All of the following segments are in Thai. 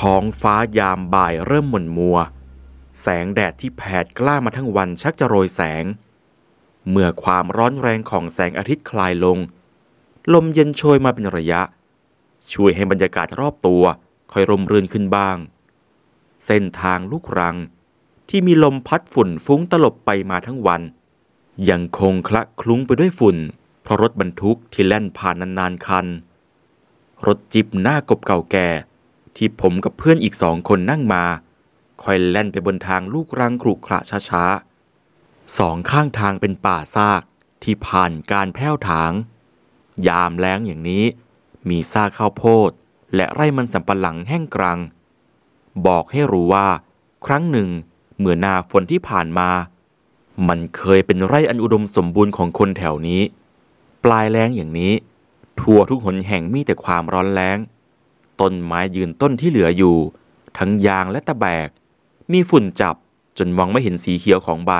ท้องฟ้ายามบ่ายเริ่มหม่นมัว แสงแดดที่แผดกล้ามาทั้งวันชักจะโรยแสง เมื่อความร้อนแรงของแสงอาทิตย์คลายลง ลมเย็นโชยมาเป็นระยะ ช่วยให้บรรยากาศรอบตัวค่อยร่มรื่นขึ้นบ้าง เส้นทางลูกรังที่มีลมพัดฝุ่นฟุ้งตลบไปมาทั้งวัน ยังคงคละคลุ้งไปด้วยฝุ่น เพราะรถบรรทุกที่แล่นผ่านนานๆคัน รถจิบหน้ากบเก่าแก่ที่ผมกับเพื่อนอีกสองคนนั่งมาคอยแล่นไปบนทางลูกรังครุขระช้าๆสองข้างทางเป็นป่าซากที่ผ่านการแผ้วถาง ยามแล้งอย่างนี้ มีซากข้าวโพดและไร่มันสำปะหลังแห้งกรัง บอกให้รู้ว่า ครั้งหนึ่งเมื่อนาฝนที่ผ่านมา มันเคยเป็นไร่อันอุดมสมบูรณ์ของคนแถวนี้ ปลายแล้งอย่างนี้ ทั่วทุกหนแห่งมีแต่ความร้อนแรงต้นไม้ยืนต้นที่เหลืออยู่ ทั้งยางและตะแบก มีฝุ่นจับจนมองไม่เห็นสีเขียวของใบ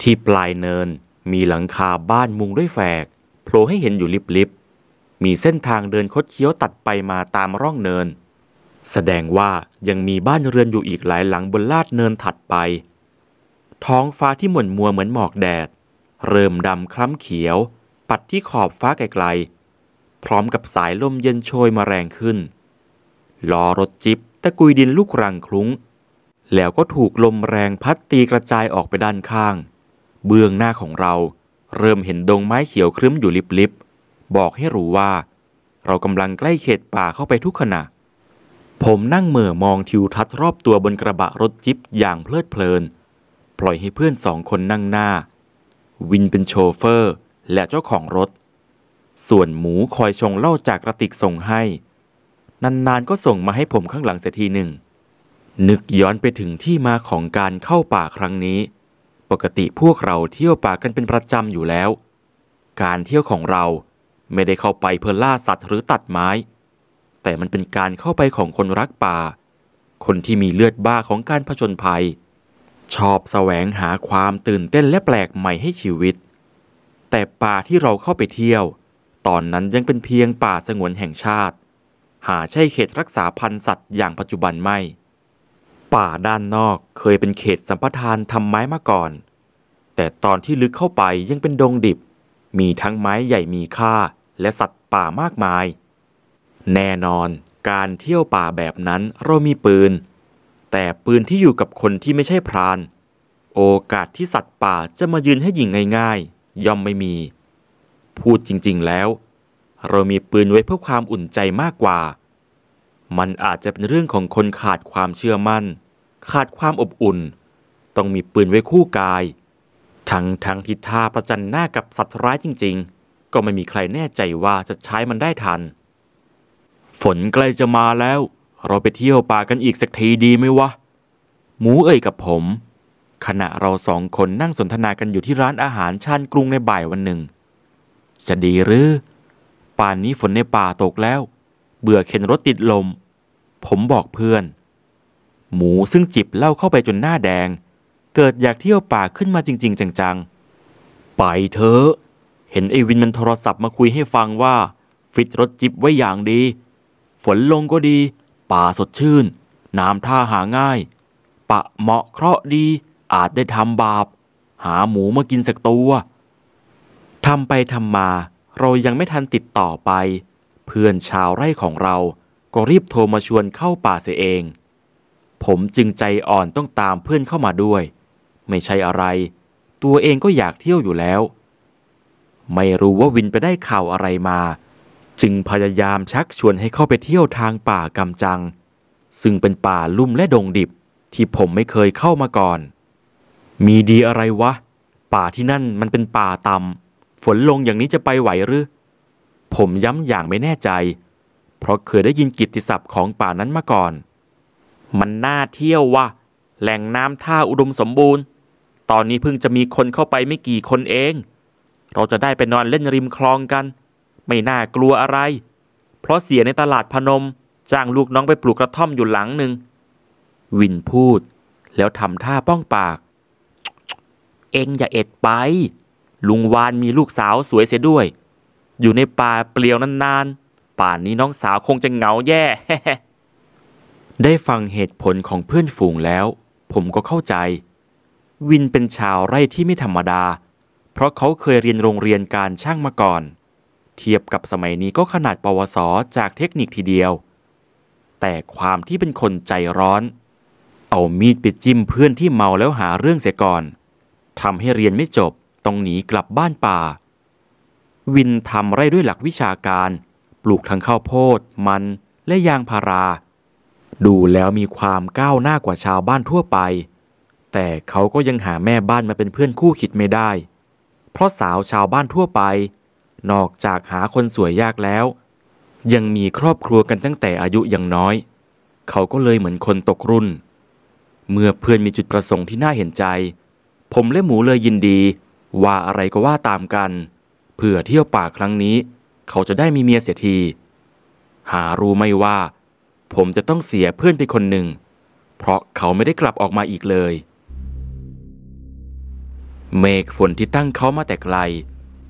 ที่ปลายเนินมีหลังคาบ้านมุงด้วยแฝกโผล่ให้เห็นอยู่ลิบๆมีเส้นทางเดินคดเคี้ยวตัดไปมาตามร่องเนิน แสดงว่ายังมีบ้านเรือนอยู่อีกหลายหลังบนลาดเนินถัดไป ท้องฟ้าที่หม่นมัวเหมือนหมอกแดดเริ่มดำคล้ำเขียว ปัดที่ขอบฟ้าไกลๆพร้อมกับสายลมเย็นโชยมาแรงขึ้นล้อรถจิบตะกุยดินลูกรังคลุ้ง แล้วก็ถูกลมแรงพัดตีกระจายออกไปด้านข้าง เบื้องหน้าของเราเริ่มเห็นดงไม้เขียวครึ้มอยู่ลิบลิบบอกให้รู้ว่า เรากำลังใกล้เขตป่าเข้าไปทุกขณะ ผมนั่งเหม่อมองทิวทัศน์รอบตัวบนกระบะรถจิบอย่างเพลิดเพลิน ปล่อยให้เพื่อนสองคนนั่งหน้า วินเป็นโชเฟอร์และเจ้าของรถ ส่วนหมูคอยชงเหล้าจากกระติกส่งให้นานๆ ก็ส่งมาให้ผมข้างหลังเสียทีหนึ่ง นึกย้อนไปถึงที่มาของการเข้าป่าครั้งนี้ ปกติพวกเราเที่ยวป่ากันเป็นประจำอยู่แล้ว การเที่ยวของเราไม่ได้เข้าไปเพื่อล่าสัตว์หรือตัดไม้ แต่มันเป็นการเข้าไปของคนรักป่า คนที่มีเลือดบ้าของการผจญภัย ชอบแสวงหาความตื่นเต้นและแปลกใหม่ให้ชีวิต แต่ป่าที่เราเข้าไปเที่ยว ตอนนั้นยังเป็นเพียงป่าสงวนแห่งชาติหาใช่เขตรักษาพันธุ์สัตว์อย่างปัจจุบันไม่ป่าด้านนอกเคยเป็นเขตสัมปทานทำไม้มาก่อน แต่ตอนที่ลึกเข้าไปยังเป็นดงดิบ มีทั้งไม้ใหญ่มีค่า และสัตว์ป่ามากมาย แน่นอน การเที่ยวป่าแบบนั้นเรามีปืน แต่ปืนที่อยู่กับคนที่ไม่ใช่พราน โอกาสที่สัตว์ป่าจะมายืนให้ยิงง่ายๆ ย่อมไม่มี พูดจริงๆแล้วเรามีปืนไว้เพื่อความอุ่นใจมากกว่า มันอาจจะเป็นเรื่องของคนขาดความเชื่อมั่น ขาดความอบอุ่น ต้องมีปืนไว้คู่กาย ทั้งทั้งทิศทาประจันหน้ากับสัตว์ร้ายจริงๆ ก็ไม่มีใครแน่ใจว่าจะใช้มันได้ทัน ฝนใกล้จะมาแล้ว เราไปเที่ยวป่ากันอีกสักทีดีไหมวะ หมูเอ่ยกับผม ขณะเราสองคนนั่งสนทนากันอยู่ที่ร้านอาหารชานกรุงในบ่ายวันหนึ่ง จะดีหรือป่านนี้ฝนในป่าตกแล้ว เบื่อเข็นรถติดลม ผมบอกเพื่อน หมูซึ่งจิบเล่าเข้าไปจนหน้าแดง เกิดอยากเที่ยวป่าขึ้นมาจริง ๆ จัง ๆ ไปเถอะ เห็นไอวินมันโทรศัพท์มาคุยให้ฟังว่าฟิตรถจิบไว้อย่างดี ฝนลงก็ดี ป่าสดชื่น น้ำท่าหาง่าย ปะเหมาะเคราะห์ดี อาจได้ทำบาป หาหมูมากินสักตัวทำไปทำมาเรายังไม่ทันติดต่อไป เพื่อนชาวไร่ของเราก็รีบโทรมาชวนเข้าป่าเสียเอง ผมจึงใจอ่อนต้องตามเพื่อนเข้ามาด้วย ไม่ใช่อะไรตัวเองก็อยากเที่ยวอยู่แล้ว ไม่รู้ว่าวินไปได้ข่าวอะไรมา จึงพยายามชักชวนให้เข้าไปเที่ยวทางป่ากำจัง ซึ่งเป็นป่าลุ่มและดงดิบ ที่ผมไม่เคยเข้ามาก่อน มีดีอะไรวะ ป่าที่นั่นมันเป็นป่าต่ำฝนลงอย่างนี้จะไปไหวหรือ ผมย้ำอย่างไม่แน่ใจ เพราะเคยได้ยินกิตติศัพท์ของป่านั้นมาก่อน มันน่าเที่ยวว่ะแหล่งน้ำท่าอุดมสมบูรณ์ ตอนนี้เพิ่งจะมีคนเข้าไปไม่กี่คนเอง เราจะได้ไปนอนเล่นริมคลองกัน ไม่น่ากลัวอะไร เพราะเสียในตลาดพนมจ้างลูกน้องไปปลูกกระท่อมอยู่หลังหนึ่ง วินพูด แล้วทำท่าป้องปาก เองอย่าเอ็ดไปลุงวานมีลูกสาวสวยเสียด้วย อยู่ในป่าเปลี่ยวนานๆ ป่านนี้น้องสาวคงจะเหงาแย่ ได้ฟังเหตุผลของเพื่อนฝูงแล้ว ผมก็เข้าใจ วินเป็นชาวไร่ที่ไม่ธรรมดา เพราะเขาเคยเรียนโรงเรียนการช่างมาก่อน เทียบกับสมัยนี้ก็ขนาดปวสจากเทคนิคทีเดียว แต่ความที่เป็นคนใจร้อน เอามีดไปจิ้มเพื่อนที่เมาแล้วหาเรื่องเสียก่อนทำให้เรียนไม่จบต้องหนีกลับบ้านป่า วินทำไร่ด้วยหลักวิชาการ ปลูกทั้งข้าวโพด มัน และยางพารา ดูแล้วมีความก้าวหน้ากว่าชาวบ้านทั่วไป แต่เขาก็ยังหาแม่บ้านมาเป็นเพื่อนคู่คิดไม่ได้ เพราะสาวชาวบ้านทั่วไป นอกจากหาคนสวยยากแล้ว ยังมีครอบครัวกันตั้งแต่อายุยังน้อย เขาก็เลยเหมือนคนตกรุ่น เมื่อเพื่อนมีจุดประสงค์ที่น่าเห็นใจ ผมและหมูเลยยินดีว่าอะไรก็ว่าตามกันเพื่อเที่ยวป่าครั้งนี้เขาจะได้มีเมียเสียทีหารู้ไม่ว่า ผมจะต้องเสียเพื่อนไปคนหนึ่ง เพราะเขาไม่ได้กลับออกมาอีกเลย เมฆฝนที่ตั้งเขามาแต่ไกล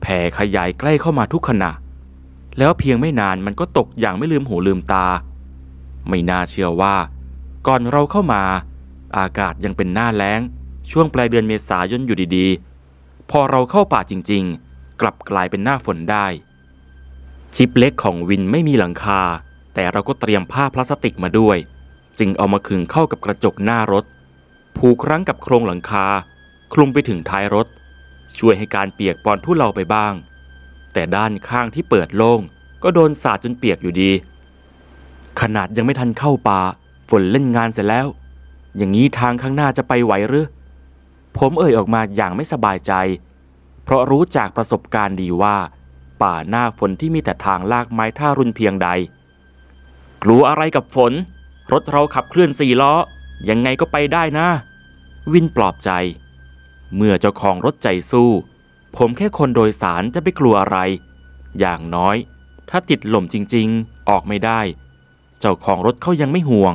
แผ่ขยายใกล้เข้ามาทุกขณะ แล้วเพียงไม่นานมันก็ตกอย่างไม่ลืมหูลืมตา ไม่น่าเชื่อว่าก่อนเราเข้ามา อากาศยังเป็นหน้าแล้งช่วงปลายเดือนเมษายนอยู่ดีๆพอเราเข้าป่าจริงๆ กลับกลายเป็นหน้าฝนได้ ชิปเล็กของวินไม่มีหลังคา แต่เราก็เตรียมผ้าพลาสติกมาด้วยจึงเอามาขึงเข้ากับกระจกหน้ารถ ผูกรั้งกับโครงหลังคา คลุมไปถึงท้ายรถ ช่วยให้การเปียกปอนทุเลาไปบ้าง แต่ด้านข้างที่เปิดโล่งก็โดนสาดจนเปียกอยู่ดี ขนาดยังไม่ทันเข้าป่า ฝนเล่นงานเสร็จแล้ว อย่างนี้ทางข้างหน้าจะไปไหวหรือผมเอ่ยออกมาอย่างไม่สบายใจ เพราะรู้จากประสบการณ์ดีว่า ป่าหน้าฝนที่มีแต่ทางลากไม้ท่ารุนเพียงใด กลัวอะไรกับฝน รถเราขับเคลื่อนสี่ล้อยังไงก็ไปได้นะ วินปลอบใจ เมื่อเจ้าของรถใจสู้ ผมแค่คนโดยสารจะไปกลัวอะไร อย่างน้อยถ้าติดหล่มจริงๆออกไม่ได้ เจ้าของรถเขายังไม่ห่วง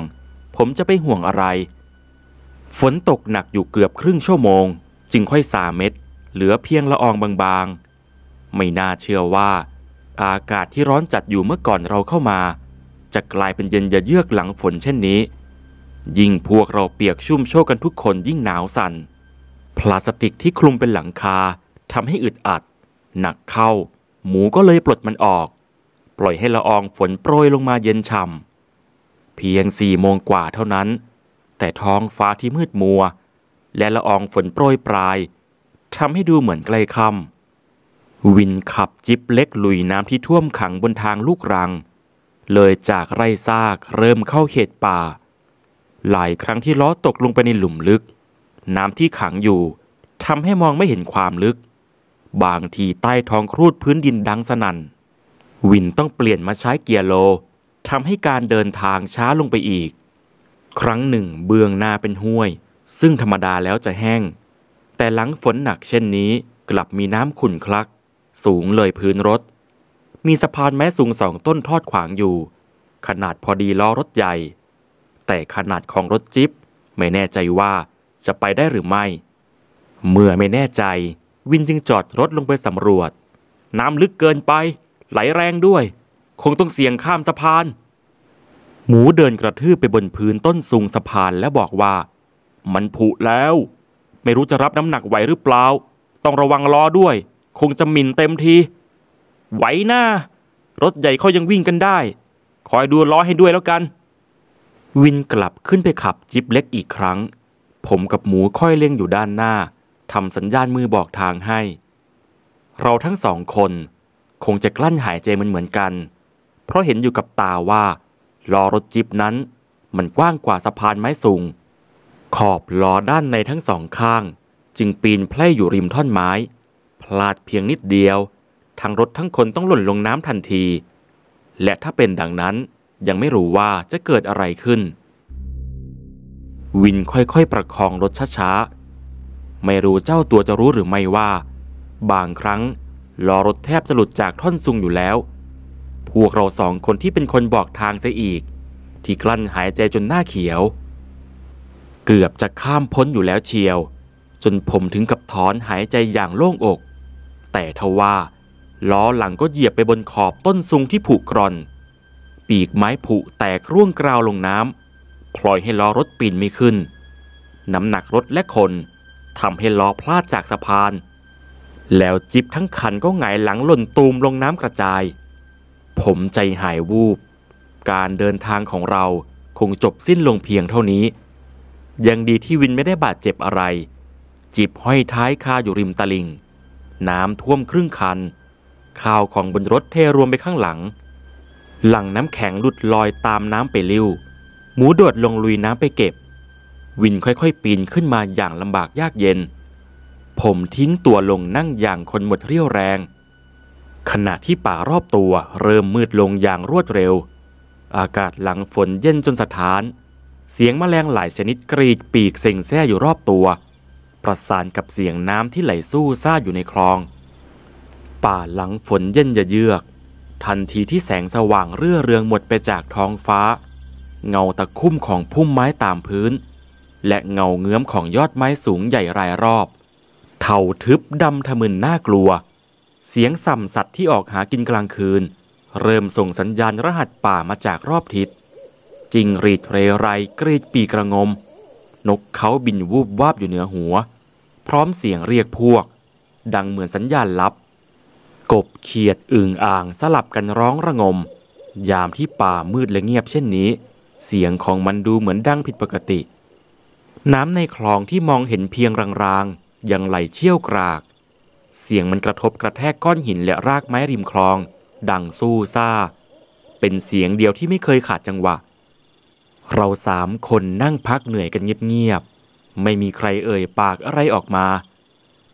ผมจะไปห่วงอะไรฝนตกหนักอยู่เกือบครึ่งชั่วโมงจึงค่อยสาเม็ดเหลือเพียงละอองบางๆ ไม่น่าเชื่อว่าอากาศที่ร้อนจัดอยู่เมื่อก่อนเราเข้ามา จะกลายเป็นเย็นยะเยือกหลังฝนเช่นนี้ ยิ่งพวกเราเปียกชุ่มโชกกันทุกคนยิ่งหนาวสัน่นพลาสติกที่คลุมเป็นหลังคาทำให้อึดอัด หนักเข้า หมูก็เลยปลดมันออก ปล่อยให้ละอองฝนโปรยลงมาเย็นช่ำเพียงสี่โมงกว่าเท่านั้นแต่ท้องฟ้าที่มืดมัว และละอองฝนโปรยปลายทำให้ดูเหมือนใกล้ค่ำวินขับจิบเล็กลุยน้ำที่ท่วมขังบนทางลูกรัง เลยจากไร่ซากเริ่มเข้าเขตป่า หลายครั้งที่ล้อตกลงไปในหลุมลึก น้ำที่ขังอยู่ทำให้มองไม่เห็นความลึก บางทีใต้ท้องครูดพื้นดินดังสนัน่น วินต้องเปลี่ยนมาใช้เกียร์โลทำให้การเดินทางช้าลงไปอีกครั้งหนึ่งเบื้องหน้าเป็นห้วย ซึ่งธรรมดาแล้วจะแห้ง แต่หลังฝนหนักเช่นนี้ กลับมีน้ำขุ่นคลัก สูงเลยพื้นรถ มีสะพานแม้สูงสองต้นทอดขวางอยู่ ขนาดพอดีล้อรถใหญ่ แต่ขนาดของรถจิ๊บไม่แน่ใจว่าจะไปได้หรือไม่ เมื่อไม่แน่ใจวินจึงจอดรถลงไปสำรวจ น้ำลึกเกินไป ไหลแรงด้วย คงต้องเสี่ยงข้ามสะพานหมูเดินกระทืบไปบนพื้นต้นสูงสะพานและบอกว่ามันผุแล้ว ไม่รู้จะรับน้ำหนักไหวหรือเปล่าต้องระวังล้อด้วย คงจะหมินเต็มทีไหวหน้ารถใหญ่เขายังวิ่งกันได้ คอยดูล้อให้ด้วยแล้วกัน วินกลับขึ้นไปขับจิบเล็กอีกครั้ง ผมกับหมูค่อยเล่งอยู่ด้านหน้าทำสัญญาณมือบอกทางให้ เราทั้งสองคน คงจะกลั้นหายใจมันเหมือนกัน เพราะเห็นอยู่กับตาว่าล้อรถจิบนั้นมันกว้างกว่าสะพานไม้สูงขอบล้อด้านในทั้งสองข้าง จึงปีนแพล่อยู่ริมท่อนไม้พลาดเพียงนิดเดียว ทั้งรถทั้งคนต้องหล่นลงน้ำทันที และถ้าเป็นดังนั้นยังไม่รู้ว่าจะเกิดอะไรขึ้น วินค่อยๆประคองรถช้าๆ ไม่รู้เจ้าตัวจะรู้หรือไม่ว่า บางครั้งล้อรถแทบจะหลุดจากท่อนซุงอยู่แล้วพวกเราสองคนที่เป็นคนบอกทางซะอีก ที่กลั้นหายใจจนหน้าเขียว เกือบจะข้ามพ้นอยู่แล้วเชียว จนผมถึงกับถอนหายใจอย่างโล่งอก แต่ทว่า ล้อหลังก็เหยียบไปบนขอบต้นซุงที่ผุกร่อน ปีกไม้ผุแตกร่วงกราวลงน้ำพลอยให้ล้อรถปีนไม่ขึ้น น้ำหนักรถและคนทำให้ล้อพลาดจากสะพาน แล้วจิบทั้งคันก็หงายหลังหล่นตูมลงน้ำกระจายผมใจหายวูบ การเดินทางของเราคงจบสิ้นลงเพียงเท่านี้ ยังดีที่วินไม่ได้บาดเจ็บอะไร จิบห้อยท้ายคาอยู่ริมตลิง น้ำท่วมครึ่งคันข้าวของบนรถเทรวมไปข้างหลัง หลังน้ำแข็งหลุดลอยตามน้ำไปลิ้วหมูโดดลงลุยน้ำไปเก็บ วินค่อยๆ ปีนขึ้นมาอย่างลำบากยากเย็น ผมทิ้งตัวลงนั่งอย่างคนหมดเรี่ยวแรงขณะที่ป่ารอบตัวเริ่มมืดลงอย่างรวดเร็ว อากาศหลังฝนเย็นจนสะท้าน เสียงแมลงหลายชนิดกรีดปีกเซ็งแซ่อยู่รอบตัว ประสานกับเสียงน้ำที่ไหลสู้ซ่าอยู่ในคลอง ป่าหลังฝนเย็นเยือก ทันทีที่แสงสว่างเรื่อเรืองหมดไปจากท้องฟ้า เงาตะคุ่มของพุ่มไม้ตามพื้น และเงาเงื้อมของยอดไม้สูงใหญ่รายรอบเทาทึบดำทะมึนน่ากลัวเสียงสัมสัตว์ที่ออกหากินกลางคืน เริ่มส่งสัญญาณรหัสป่ามาจากรอบทิศจิงรีดเรไรกรีดปีกระงม นกเขาบินวูบวาบอยู่เหนือหัว พร้อมเสียงเรียกพวก ดังเหมือนสัญญาณลับ กบเขียดอึ่งอ่างสลับกันร้องระงม ยามที่ป่ามืดและเงียบเช่นนี้ เสียงของมันดูเหมือนดังผิดปกติ น้ำในคลองที่มองเห็นเพียงรางๆยังไหลเชี่ยวกรากเสียงมันกระทบกระแทกก้อนหินและรากไม้ริมคลอง ดังสู้ซ่า เป็นเสียงเดียวที่ไม่เคยขาดจังหวะ เราสามคนนั่งพักเหนื่อยกันเงียบๆไม่มีใครเอ่ยปากอะไรออกมา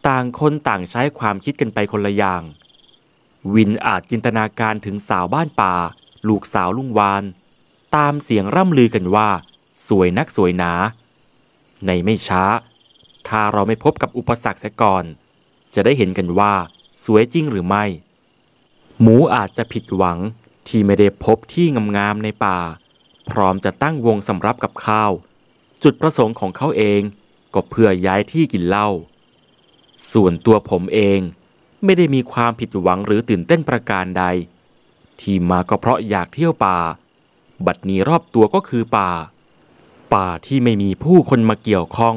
ต่างคนต่างใช้ความคิดกันไปคนละอย่างวินอาจจินตนาการถึงสาวบ้านป่า ลูกสาวลุงวาน ตามเสียงร่ำลือกันว่า สวยนักสวยหนา ในไม่ช้า ถ้าเราไม่พบกับอุปสรรคเสียก่อนจะได้เห็นกันว่าสวยจริงหรือไม่ หมูอาจจะผิดหวัง ที่ไม่ได้พบที่งามๆในป่า พร้อมจะตั้งวงสำรับกับข้าว จุดประสงค์ของเขาเองก็เพื่อย้ายที่กินเหล้าส่วนตัวผมเองไม่ได้มีความผิดหวังหรือตื่นเต้นประการใด ที่มาก็เพราะอยากเที่ยวป่า บัดนี้รอบตัวก็คือป่า ป่าที่ไม่มีผู้คนมาเกี่ยวข้อง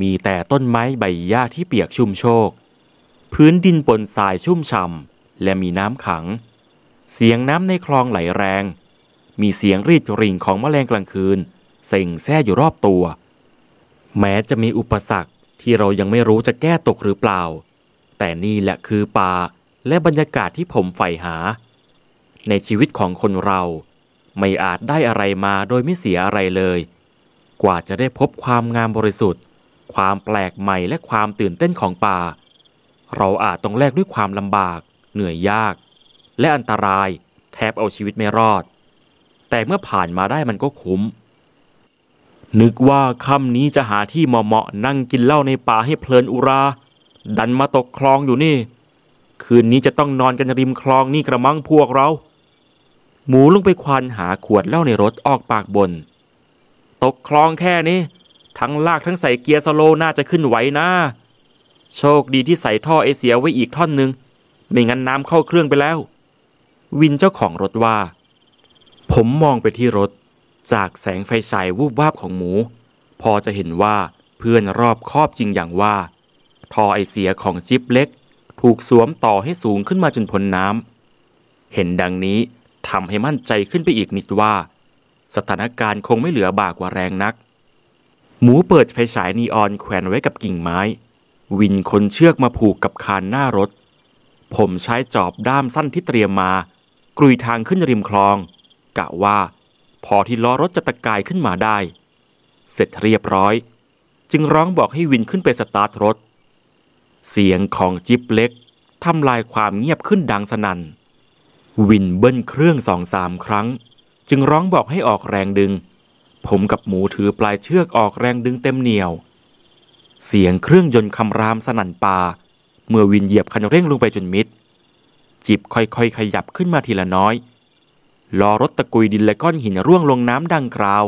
มีแต่ต้นไม้ใบหญ้าที่เปียกชุ่มโชกพื้นดินปนทรายชุ่มฉ่ำและมีน้ำขัง เสียงน้ำในคลองไหลแรง มีเสียงรีดริงของแมลงกลางคืน เส่งแซ่อยู่รอบตัว แม้จะมีอุปสรรคที่เรายังไม่รู้จะแก้ตกหรือเปล่า แต่นี่แหละคือป่าและบรรยากาศที่ผมใฝ่หา ในชีวิตของคนเรา ไม่อาจได้อะไรมาโดยไม่เสียอะไรเลย กว่าจะได้พบความงามบริสุทธิ์ ความแปลกใหม่และความตื่นเต้นของป่าเราอาจต้องแลกด้วยความลำบากเหนื่อยยาก และอันตรายแทบเอาชีวิตไม่รอด แต่เมื่อผ่านมาได้มันก็คุ้มนึกว่าค่ำนี้จะหาที่เหมาะๆนั่งกินเหล้าในป่าให้เพลินอุรา ดันมาตกคลองอยู่นี่ คืนนี้จะต้องนอนกันริมคลองนี่กระมังพวกเรา หมูลงไปควานหาขวดเหล้าในรถออกปากบน ตกคลองแค่นี้ทั้งลากทั้งใส่เกียร์สโลน่าจะขึ้นไหวนะโชคดีที่ใส่ท่อไอเสียไว้อีกท่อนหนึ่งไม่งั้นน้ำเข้าเครื่องไปแล้ววินเจ้าของรถว่า ผมมองไปที่รถ จากแสงไฟฉายวูบวาบของหมู พอจะเห็นว่าเพื่อนรอบคอบจริงอย่างว่าท่อไอเสียของจิ๊บเล็ก ถูกสวมต่อให้สูงขึ้นมาจนพ้นน้ำเห็นดังนี้ทำให้มั่นใจขึ้นไปอีกนิดว่า สถานการณ์คงไม่เหลือบากว่าแรงนัก หมูเปิดไฟฉายนีออนแขวนไว้กับกิ่งไม้วินคนเชือกมาผูกกับคานหน้ารถ ผมใช้จอบด้ามสั้นที่เตรียมมากรุยทางขึ้นริมคลองกะว่า พอที่ล้อรถจะตะกายขึ้นมาได้ เสร็จเรียบร้อย จึงร้องบอกให้วินขึ้นไปสตาร์ทรถ เสียงของจิบเล็กทำลายความเงียบขึ้นดังสนัน่นวินเบิ้ลเครื่องสองสามครั้ง จึงร้องบอกให้ออกแรงดึง ผมกับหมูถือปลายเชือกออกแรงดึงเต็มเหนียวเสียงเครื่องยนต์คำรามสนั่นป่า เมื่อวินเหยียบคันเร่งลงไปจนมิดจิบค่อยๆ ขยับขึ้นมาทีละน้อยล้อรถตะกุยดินและก้อนหินร่วงลงน้ำดังกราว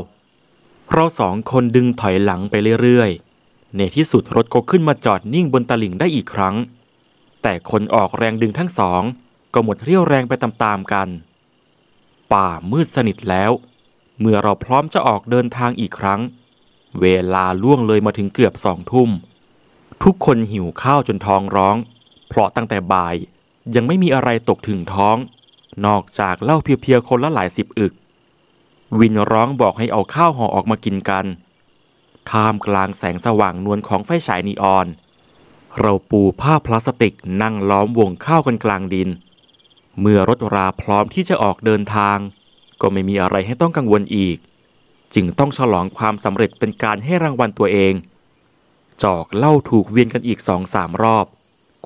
เราสองคนดึงถอยหลังไปเรื่อยๆ ในที่สุดรถก็ขึ้นมาจอดนิ่งบนตลิ่งได้อีกครั้ง แต่คนออกแรงดึงทั้งสอง ก็หมดเรี่ยวแรงไปตามๆกัน ป่ามืดสนิทแล้ว เมื่อเราพร้อมจะออกเดินทางอีกครั้งเวลาล่วงเลยมาถึงเกือบสองทุ่ม ทุกคนหิวข้าวจนท้องร้อง เพราะตั้งแต่บ่ายยังไม่มีอะไรตกถึงท้อง นอกจากเหล้าเพียวๆคนละหลายสิบอึก วินร้องบอกให้เอาข้าวห่อออกมากินกันท่ามกลางแสงสว่างนวลของไฟฉายนีออน เราปูผ้าพลาสติกนั่งล้อมวงข้าวกันกลางดิน เมื่อรถราพร้อมที่จะออกเดินทาง ก็ไม่มีอะไรให้ต้องกังวลอีกจึงต้องฉลองความสำเร็จเป็นการให้รางวัลตัวเอง จอกเล่าถูกเวียนกันอีกสองสามรอบ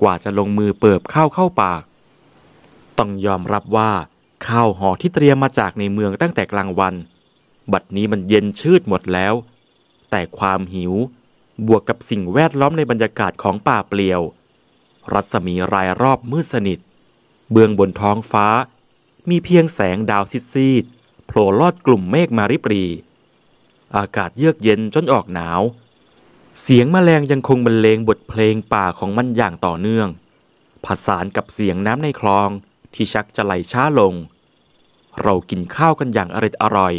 กว่าจะลงมือเปิบข้าวเข้าปาก ต้องยอมรับว่า ข้าวห่อที่เตรียมมาจากในเมืองตั้งแต่กลางวันบัดนี้มันเย็นชืดหมดแล้ว แต่ความหิวบวกกับสิ่งแวดล้อมในบรรยากาศของป่าเปลี่ยว รัศมีรายรอบมืดสนิท เบื้องบนท้องฟ้า มีเพียงแสงดาวซิดซีดโผล่ลอดกลุ่มเมฆมาริปรีอากาศเยือกเย็นจนออกหนาว เสียงมแมลงยังคงบรรเลงบทเพลงป่าของมันอย่างต่อเนื่อง ผสานกับเสียงน้ำในคลองที่ชักจะไหลช้าลง เรากินข้าวกันอย่างอร่อร่อย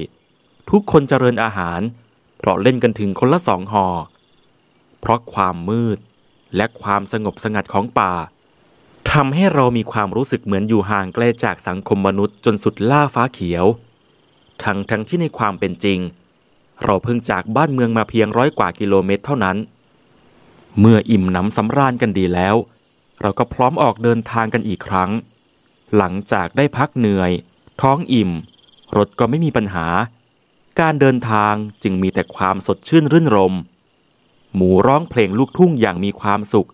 ทุกคนเจริญอาหารเพราะเล่นกันถึงคนละสองหอ เพราะความมืดและความสงบสงัดของป่าทำให้เรามีความรู้สึกเหมือนอยู่ห่างไกลจากสังคมมนุษย์จนสุดล่าฟ้าเขียว ทั้งทั้งที่ในความเป็นจริงเราเพิ่งจากบ้านเมืองมาเพียงร้อยกว่ากิโลเมตรเท่านั้น เมื่ออิ่มหนำสำราญกันดีแล้ว เราก็พร้อมออกเดินทางกันอีกครั้ง หลังจากได้พักเหนื่อย ท้องอิ่ม รถก็ไม่มีปัญหา การเดินทางจึงมีแต่ความสดชื่นรื่นรมหมูร้องเพลงลูกทุ่งอย่างมีความสุข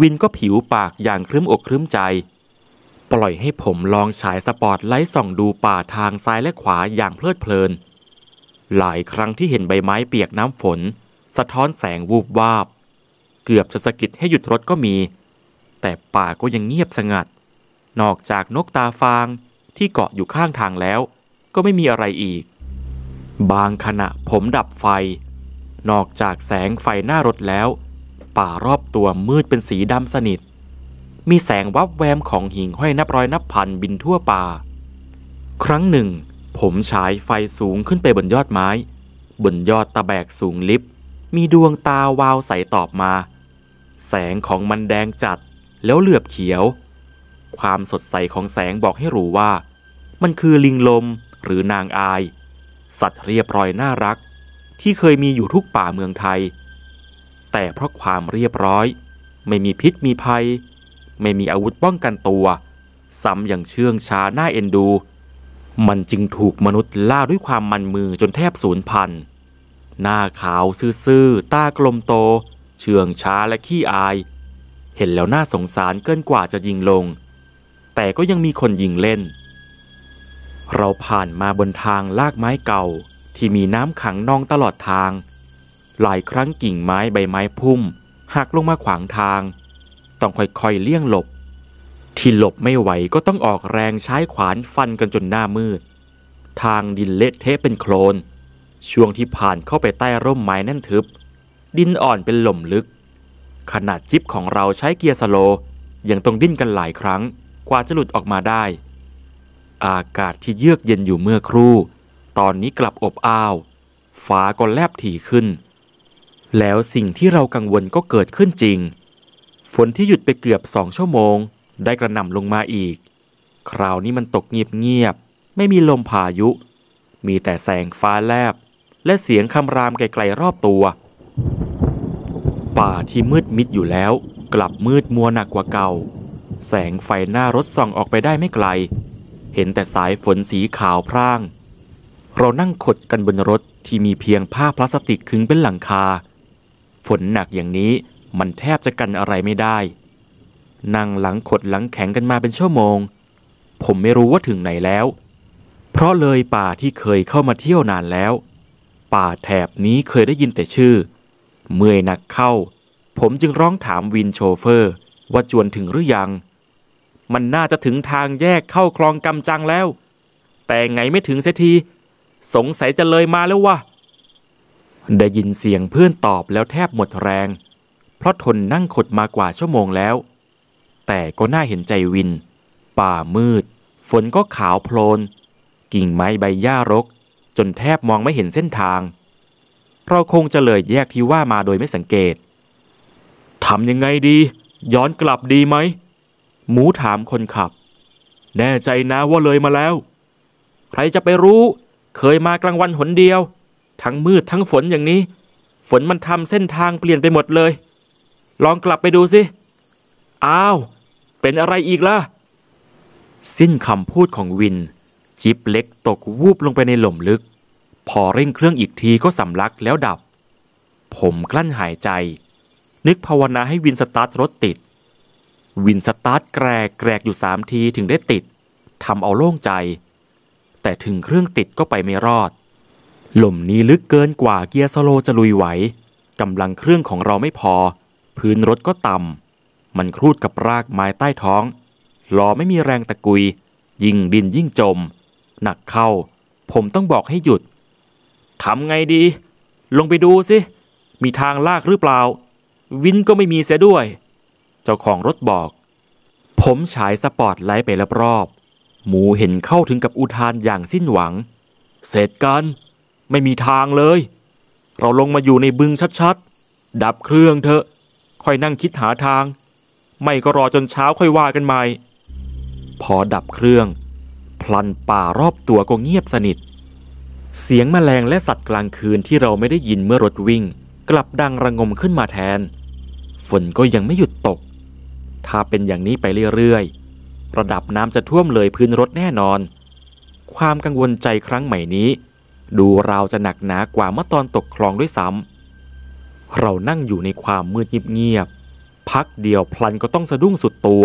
วินก็ผิวปากอย่างครึ้มอกครึ้มใจ ปล่อยให้ผมลองฉายสปอตไลท์ส่องดูป่าทางซ้ายและขวาอย่างเพลิดเพลินหลายครั้งที่เห็นใบไม้เปียกน้ำฝนสะท้อนแสงวูบวาบ เกือบจะสะกิดให้หยุดรถก็มี แต่ป่าก็ยังเงียบสงัด นอกจากนกตาฟางที่เกาะอยู่ข้างทางแล้ว ก็ไม่มีอะไรอีก บางขณะผมดับไฟ นอกจากแสงไฟหน้ารถแล้ว ป่ารอบตัวมืดเป็นสีดำสนิท มีแสงวับแวมของหิ่งห้อยนับร้อยนับพันบินทั่วป่าครั้งหนึ่งผมฉายไฟสูงขึ้นไปบนยอดไม้ บนยอดตะแบกสูงลิบมีดวงตาวาวใสตอบมา แสงของมันแดงจัดแล้วเหลือบเขียว ความสดใสของแสงบอกให้รู้ว่า มันคือลิงลมหรือนางอาย สัตว์เรียบร้อยน่ารักที่เคยมีอยู่ทุกป่าเมืองไทย แต่เพราะความเรียบร้อย ไม่มีพิษมีภัย ไม่มีอาวุธป้องกันตัว ซ้ำอย่างเชื่องช้าหน้าเอ็นดูมันจึงถูกมนุษย์ล่าด้วยความมันมือจนแทบสูญพันธุ์หน้าขาวซื่อๆ ตากลมโต เชื่องช้าและขี้อาย เห็นแล้วน่าสงสารเกินกว่าจะยิงลง แต่ก็ยังมีคนยิงเล่น เราผ่านมาบนทางลากไม้เก่าที่มีน้ำขังนองตลอดทาง หลายครั้งกิ่งไม้ใบไม้พุ่มหักลงมาขวางทาง ต้องค่อยๆ เลี่ยงหลบที่หลบไม่ไหวก็ต้องออกแรงใช้ขวานฟันกันจนหน้ามืด ทางดินเละเทะเป็นโคลน ช่วงที่ผ่านเข้าไปใต้ร่มไม้แน่นทึบ ดินอ่อนเป็นหล่มลึก ขนาดจิบของเราใช้เกียร์สโลยังต้องดิ้นกันหลายครั้ง กว่าจะหลุดออกมาได้ อากาศที่เยือกเย็นอยู่เมื่อครู่ ตอนนี้กลับอบอ้าว ฟ้าก็แลบถี่ขึ้น แล้วสิ่งที่เรากังวลก็เกิดขึ้นจริง ฝนที่หยุดไปเกือบสองชั่วโมงได้กระหน่ำลงมาอีก คราวนี้มันตกเงียบๆไม่มีลมพายุ มีแต่แสงฟ้าแลบ และเสียงคำรามไกลๆรอบตัว ป่าที่มืดมิดอยู่แล้ว กลับมืดมัวหนักกว่าเก่า แสงไฟหน้ารถส่องออกไปได้ไม่ไกล เห็นแต่สายฝนสีขาวพร่าง เรานั่งขดกันบนรถที่มีเพียงผ้าพลาสติกคึงเป็นหลังคา ฝนหนักอย่างนี้มันแทบจะกันอะไรไม่ได้นั่งหลังขดหลังแข็งกันมาเป็นชั่วโมง ผมไม่รู้ว่าถึงไหนแล้ว เพราะเลยป่าที่เคยเข้ามาเที่ยวนานแล้ว ป่าแถบนี้เคยได้ยินแต่ชื่อ เมื่อยหนักเข้า ผมจึงร้องถามวินโชเฟอร์ว่าจวนถึงหรือยัง มันน่าจะถึงทางแยกเข้าคลองกำจังแล้ว แต่ไงไม่ถึงเสียที สงสัยจะเลยมาแล้ววะ ได้ยินเสียงเพื่อนตอบแล้วแทบหมดแรง เพราะทนนั่งขดมากว่าชั่วโมงแล้วแต่ก็น่าเห็นใจวิน ป่ามืด ฝนก็ขาวโพลนกิ่งไม้ใบหญ้ารก จนแทบมองไม่เห็นเส้นทาง เราคงจะเลยแยกที่ว่ามาโดยไม่สังเกต ทำยังไงดี ย้อนกลับดีไหม หมูถามคนขับ แน่ใจนะว่าเลยมาแล้ว ใครจะไปรู้ เคยมากลางวันหนเดียว ทั้งมืดทั้งฝนอย่างนี้ ฝนมันทำเส้นทางเปลี่ยนไปหมดเลย ลองกลับไปดูสิ อ้าวเป็นอะไรอีกล่ะ สิ้นคำพูดของวิน จิบเล็กตกวูบลงไปในหล่มลึก พอเร่งเครื่องอีกทีก็สำลักแล้วดับ ผมกลั้นหายใจ นึกภาวนาให้วินสตาร์ทรถติด วินสตาร์ทแกรกแกรกอยู่สามทีถึงได้ติดทำเอาโล่งใจ แต่ถึงเครื่องติดก็ไปไม่รอด หล่มนี้ลึกเกินกว่าเกียร์สโลจะลุยไหวกำลังเครื่องของเราไม่พอ พื้นรถก็ต่ำมันครูดกับรากไม้ใต้ท้องหลอไม่มีแรงตะกุย ยิ่งดินยิ่งจม หนักเข้า ผมต้องบอกให้หยุด ทำไงดี ลงไปดูสิ มีทางลากหรือเปล่า วินก็ไม่มีเสียด้วย เจ้าของรถบอก ผมฉายสปอตไลท์ไปรอบๆหมูเห็นเข้าถึงกับอุทานอย่างสิ้นหวัง เสร็จกัน ไม่มีทางเลย เราลงมาอยู่ในบึงชัดๆ ดับเครื่องเถอะ ค่อยนั่งคิดหาทางไม่ก็รอจนเช้าค่อยว่ากันใหม่ พอดับเครื่อง พลันป่ารอบตัวก็เงียบสนิท เสียงแมลงและสัตว์กลางคืนที่เราไม่ได้ยินเมื่อรถวิ่ง กลับดังระงมขึ้นมาแทน ฝนก็ยังไม่หยุดตก ถ้าเป็นอย่างนี้ไปเรื่อยๆระดับน้ำจะท่วมเลยพื้นรถแน่นอน ความกังวลใจครั้งใหม่นี้ ดูราวจะหนักหนากว่าเมื่อตอนตกคลองด้วยซ้ำเรานั่งอยู่ในความมืดเงียบพักเดียวพลันก็ต้องสะดุ้งสุดตัว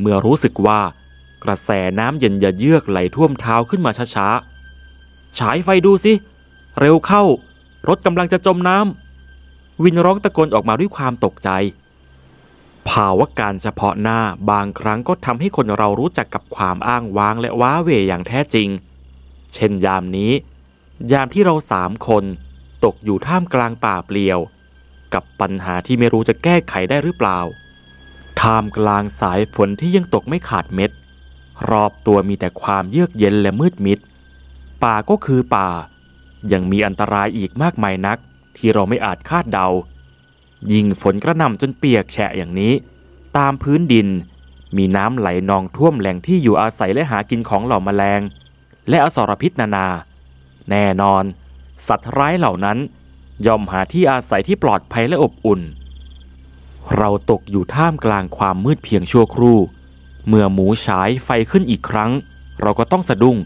เมื่อรู้สึกว่ากระแสน้ำเย็นยะเยือกไหลท่วมเท้าขึ้นมาช้าๆ ฉายไฟดูสิ เร็วเข้ารถกำลังจะจมน้ำวินร้องตะโกนออกมาด้วยความตกใจ ภาวะการเฉพาะหน้าบางครั้งก็ทำให้คนเรารู้จักกับความอ้างว้างและว้าเวอย่างแท้จริง เช่นยามนี้ ยามที่เราสามคนตกอยู่ท่ามกลางป่าเปลี่ยวกับปัญหาที่ไม่รู้จะแก้ไขได้หรือเปล่า ท่ามกลางสายฝนที่ยังตกไม่ขาดเม็ด รอบตัวมีแต่ความเยือกเย็นและมืดมิด ป่าก็คือป่า ยังมีอันตรายอีกมากมายนักที่เราไม่อาจคาดเดา ยิ่งฝนกระหน่ำจนเปียกแฉะอย่างนี้ ตามพื้นดินมีน้ำไหลนองท่วมแหล่งที่อยู่อาศัยและหากินของเหล่าแมลง และอสรพิษนานา แน่นอน สัตว์ร้ายเหล่านั้นย่อมหาที่อาศัยที่ปลอดภัยและอบอุ่น เราตกอยู่ท่ามกลางความมืดเพียงชั่วครู่ เมื่อหมูฉายไฟขึ้นอีกครั้งเราก็ต้องสะดุ้ง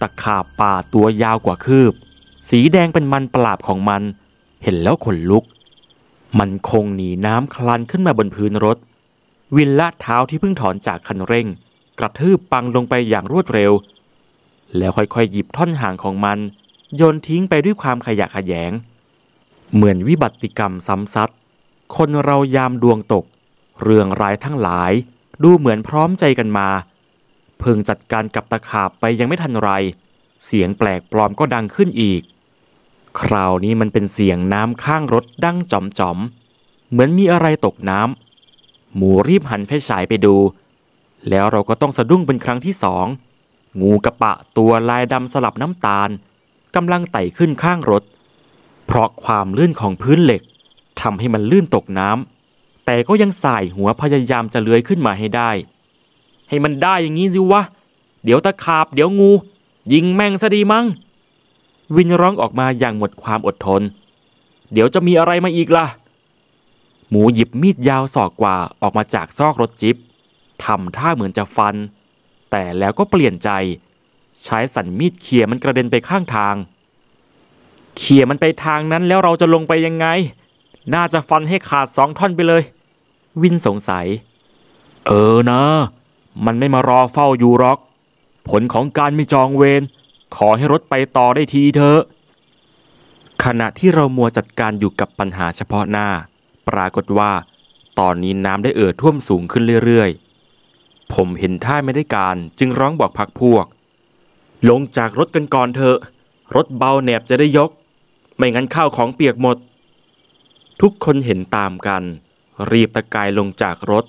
ตะขาบป่าตัวยาวกว่าคืบ สีแดงเป็นมันปรลาบของมัน เห็นแล้วขนลุก มันคงหนีน้ำคลานขึ้นมาบนพื้นรถ วินละเท้าที่เพิ่งถอนจากคันเร่ง กระทืบปังลงไปอย่างรวดเร็ว แล้วค่อยๆ หยิบท่อนหางของมันโยนทิ้งไปด้วยความขยะแขยงเหมือนวิบัติกรรมซ้ำซัดคนเรายามดวงตก เรื่องร้ายทั้งหลาย ดูเหมือนพร้อมใจกันมา เพิ่งจัดการกับตะขาบไปยังไม่ทันไร เสียงแปลกปลอมก็ดังขึ้นอีก คราวนี้มันเป็นเสียงน้ำข้างรถดังจอมจอมเหมือนมีอะไรตกน้ำหมูรีบหันไฟฉายไปดู แล้วเราก็ต้องสะดุ้งเป็นครั้งที่สองงูกระปะตัวลายดำสลับน้ำตาลกำลังไต่ขึ้นข้างรถเพราะความลื่นของพื้นเหล็กทำให้มันลื่นตกน้ำแต่ก็ยังสายหัวพยายามจะเลื้อยขึ้นมาให้ได้ ให้มันได้อย่างนี้สิวะ เดี๋ยวตะขาบเดี๋ยวงู ยิงแมงซะดีมั้งวินร้องออกมาอย่างหมดความอดทน เดี๋ยวจะมีอะไรมาอีกล่ะ หมูหยิบมีดยาวสอกกว่าออกมาจากซอกรถจิบทำท่าเหมือนจะฟัน แต่แล้วก็เปลี่ยนใจ ใช้สันมีดเคี่ยมันกระเด็นไปข้างทางเขี่ยมันไปทางนั้นแล้วเราจะลงไปยังไง น่าจะฟันให้ขาดสองท่อนไปเลย วินสงสัย เออนะ มันไม่มารอเฝ้าอยู่หรอก ผลของการไม่จองเวร ขอให้รถไปต่อได้ทีเถอะ ขณะที่เรามัวจัดการอยู่กับปัญหาเฉพาะหน้า ปรากฏว่า ตอนนี้น้ำได้เอ่อท่วมสูงขึ้นเรื่อยๆ ผมเห็นท่าไม่ได้การจึงร้องบอกพักพวก ลงจากรถกันก่อนเถอะ รถเบาแหนบจะได้ยกไม่งั้นข้าวของเปียกหมด ทุกคนเห็นตามกัน รีบตะกายลงจากรถ